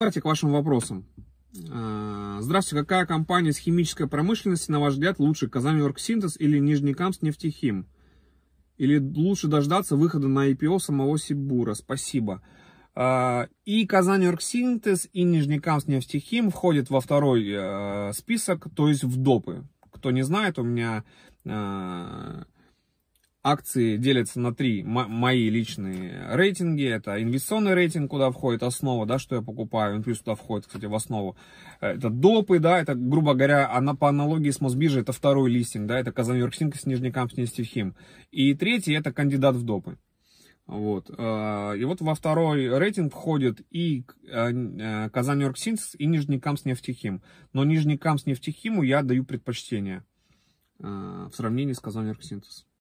Давайте к вашим вопросам. Э, здравствуйте, какая компания с химической промышленности, на ваш взгляд, лучше Казань-Оргсинтез или Нижнекамск нефтехим? Или лучше дождаться выхода на IPO самого Сибура? Спасибо. Э, и Казань-Оргсинтез, и Нижнекамск нефтехим входят во второй э, список, то есть в допы. Кто не знает, у меня акции делятся на три мои личные рейтинги. Это инвестиционный рейтинг, куда входит основа, да, что я покупаю. Ну, плюс туда входит, кстати, в основу. Э, это допы, да, это, грубо говоря, она по аналогии с Мосбиржей, это второй листинг, да, это Казань Казаньорг Синкс, Нижнекамп, Снестихим. И третий, это кандидат в допы. Вот. Э, и вот во второй рейтинг входит и э, Казань Оргсинс, и Нижний Камс Нефтехим. Но Нижний Камс Нефтехиму я даю предпочтение в сравнении с Казань Оргсинтез.